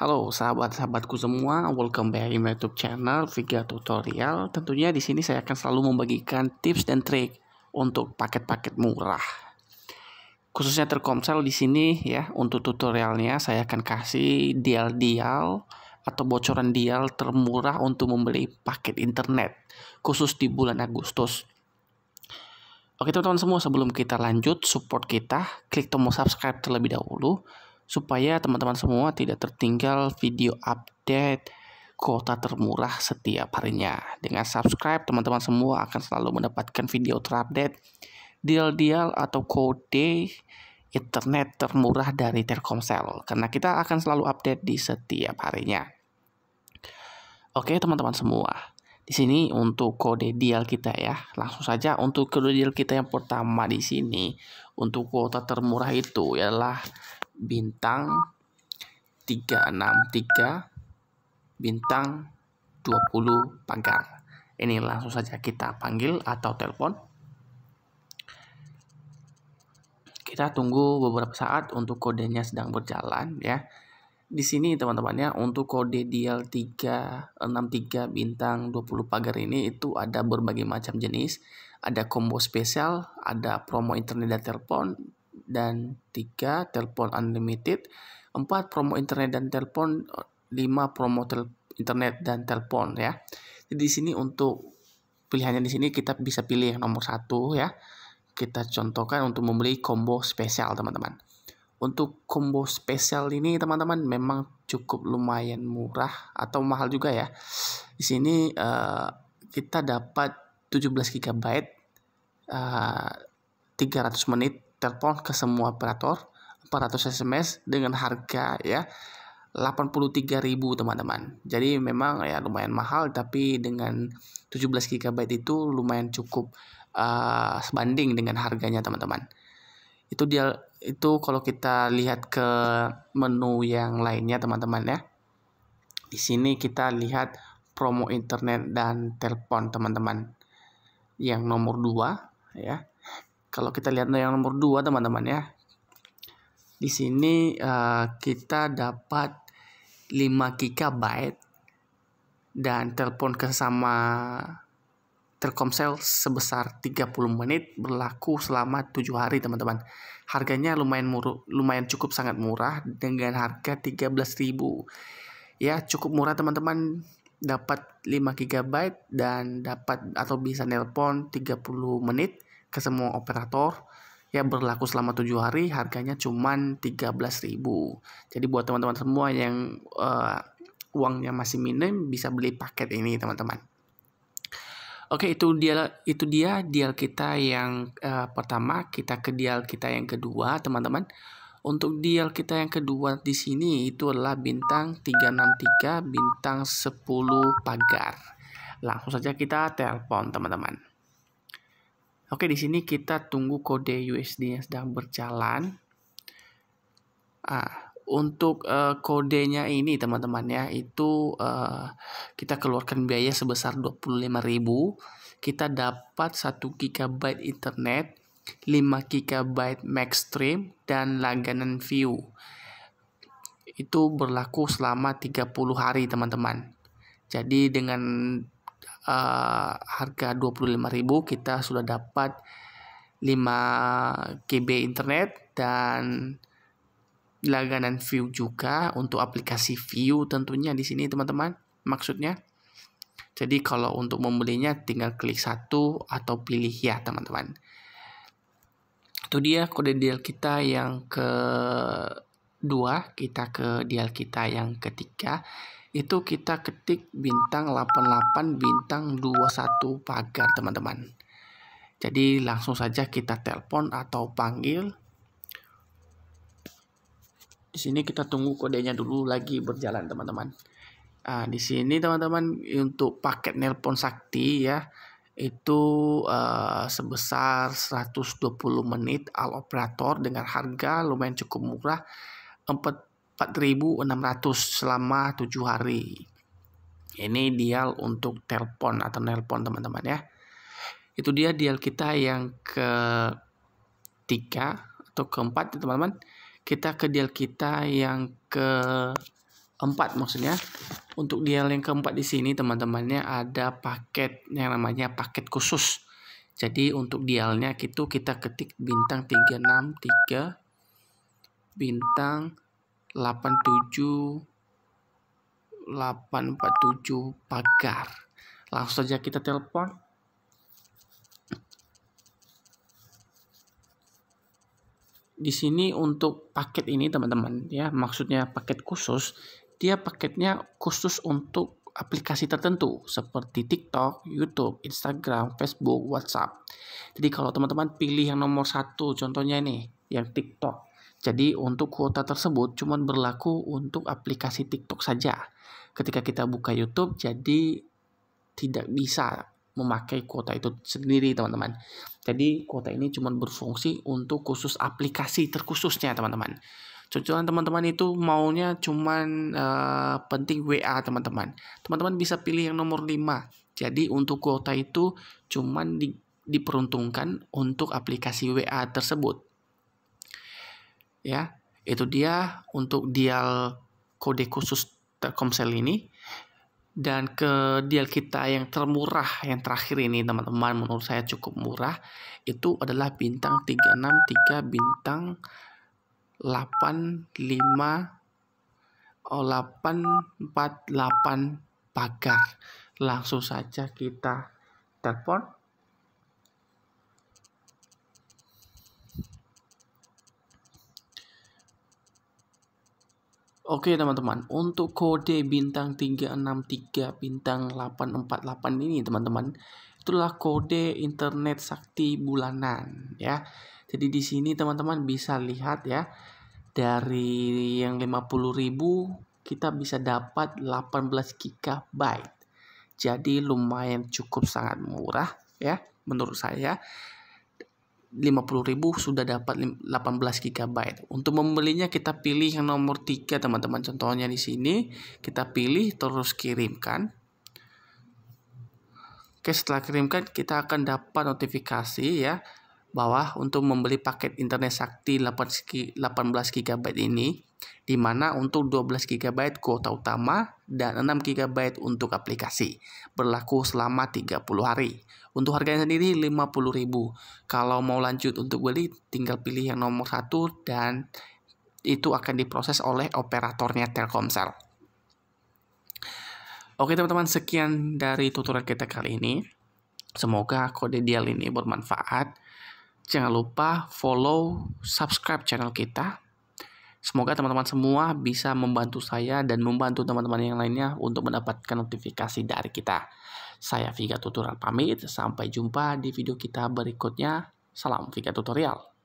Halo sahabat-sahabatku semua, welcome back in my YouTube channel Vega Tutorial. Tentunya di sini saya akan selalu membagikan tips dan trik untuk paket-paket murah. Khususnya Telkomsel di sini ya, untuk tutorialnya saya akan kasih dial-dial atau bocoran dial termurah untuk membeli paket internet khusus di bulan Agustus. Oke teman-teman semua, sebelum kita lanjut support kita, klik tombol subscribe terlebih dahulu supaya teman-teman semua tidak tertinggal video update kuota termurah setiap harinya. Dengan subscribe, teman-teman semua akan selalu mendapatkan video terupdate, deal-deal atau kode internet termurah dari Telkomsel. Karena kita akan selalu update di setiap harinya. Oke, teman-teman semua. Di sini untuk kode deal kita ya. Langsung saja untuk kode deal kita yang pertama di sini untuk kuota termurah itu ialah bintang 363 bintang 20 pagar. Ini langsung saja kita panggil atau telepon. Kita tunggu beberapa saat untuk kodenya sedang berjalan ya. Di sini teman-temannya untuk kode DL 363 bintang 20 pagar ini itu ada berbagai macam jenis. Ada combo spesial, ada promo internet dan telepon, dan 3 telepon unlimited, 4 promo internet dan telepon, 5 promo tel internet dan telepon ya. Jadi di sini untuk pilihannya di sini kita bisa pilih yang nomor satu ya. Kita contohkan untuk membeli combo spesial teman-teman. Untuk combo spesial ini teman-teman memang cukup lumayan murah atau mahal juga ya. Di sini uh, kita dapat 17 GB uh, 300 menit telepon ke semua operator 400 SMS dengan harga ya 83.000 teman-teman. Jadi memang ya lumayan mahal tapi dengan 17 GB itu lumayan cukup uh, sebanding dengan harganya teman-teman. Itu dia itu kalau kita lihat ke menu yang lainnya teman-teman ya. Di sini kita lihat promo internet dan telepon teman-teman. Yang nomor 2 ya. Kalau kita lihat yang nomor 2 teman-teman ya. Di sini uh, kita dapat 5 GB dan telepon ke sama Telkomsel sebesar 30 menit berlaku selama 7 hari teman-teman. Harganya lumayan murah, lumayan cukup sangat murah dengan harga 13.000. Ya, cukup murah teman-teman. Dapat 5 GB dan dapat atau bisa nelpon 30 menit ke semua operator ya berlaku selama tujuh hari harganya cuma 13.000 jadi buat teman-teman semua yang uh, uangnya masih minim bisa beli paket ini teman-teman Oke itu dia itu dia dial kita yang uh, pertama kita ke dial kita yang kedua teman-teman untuk dial kita yang kedua di sini itu adalah bintang 363 bintang 10 pagar langsung saja kita telepon teman-teman Oke, di sini kita tunggu kode USD yang sedang berjalan. Ah, untuk uh, kodenya ini teman-teman ya itu uh, kita keluarkan biaya sebesar 25.000 kita dapat 1 GB internet 5 GB max stream dan langganan view itu berlaku selama 30 hari teman-teman jadi dengan uh, harga 25.000 kita sudah dapat 5 GB internet dan langganan view juga untuk aplikasi view tentunya di sini teman-teman maksudnya jadi kalau untuk membelinya tinggal klik satu atau pilih ya teman-teman itu dia kode deal kita yang ke dua kita ke deal kita yang ketiga itu kita ketik bintang 88 bintang 21 pagar teman-teman. Jadi langsung saja kita telepon atau panggil. Di sini kita tunggu kodenya dulu lagi berjalan teman-teman. Nah, di sini teman-teman untuk paket nelpon sakti ya itu uh, sebesar 120 menit al operator dengan harga lumayan cukup murah 4.600 selama 7 hari. Ini dial untuk telepon atau nelpon teman-teman ya. Itu dia dial kita yang ke 3 atau keempat ya teman-teman. Kita ke dial kita yang ke 4 maksudnya. Untuk dial yang keempat di sini teman-temannya ada paket yang namanya paket khusus. Jadi untuk dialnya itu kita ketik bintang 363 bintang 87 847 pagar. Langsung saja kita telepon. Di sini untuk paket ini teman-teman ya, maksudnya paket khusus, dia paketnya khusus untuk aplikasi tertentu seperti TikTok, YouTube, Instagram, Facebook, WhatsApp. Jadi kalau teman-teman pilih yang nomor satu, contohnya ini yang TikTok jadi untuk kuota tersebut cuma berlaku untuk aplikasi TikTok saja. Ketika kita buka YouTube, jadi tidak bisa memakai kuota itu sendiri teman-teman. Jadi kuota ini cuma berfungsi untuk khusus aplikasi terkhususnya teman-teman. Contohnya teman-teman itu maunya cuma uh, eh, penting WA teman-teman. Teman-teman bisa pilih yang nomor 5. Jadi untuk kuota itu cuma di, diperuntungkan untuk aplikasi WA tersebut ya itu dia untuk dial kode khusus Telkomsel ini dan ke dial kita yang termurah yang terakhir ini teman-teman menurut saya cukup murah itu adalah bintang 363 bintang 85 oh, 848 pagar langsung saja kita telepon Oke teman-teman, untuk kode bintang 363 bintang 848 ini teman-teman, itulah kode internet sakti bulanan ya. Jadi di sini teman-teman bisa lihat ya dari yang 50.000 kita bisa dapat 18 GB. Jadi lumayan cukup sangat murah ya menurut saya. 50.000 sudah dapat 18 GB. Untuk membelinya kita pilih yang nomor 3 teman-teman. Contohnya di sini kita pilih terus kirimkan. Oke, setelah kirimkan kita akan dapat notifikasi ya bawah untuk membeli paket internet sakti 18 GB ini, di mana untuk 12 GB kuota utama dan 6 GB untuk aplikasi, berlaku selama 30 hari. Untuk harganya sendiri 50.000. Kalau mau lanjut untuk beli, tinggal pilih yang nomor 1 dan itu akan diproses oleh operatornya Telkomsel. Oke teman-teman, sekian dari tutorial kita kali ini. Semoga kode dial ini bermanfaat jangan lupa follow, subscribe channel kita. Semoga teman-teman semua bisa membantu saya dan membantu teman-teman yang lainnya untuk mendapatkan notifikasi dari kita. Saya viga Tutorial pamit, sampai jumpa di video kita berikutnya. Salam viga Tutorial.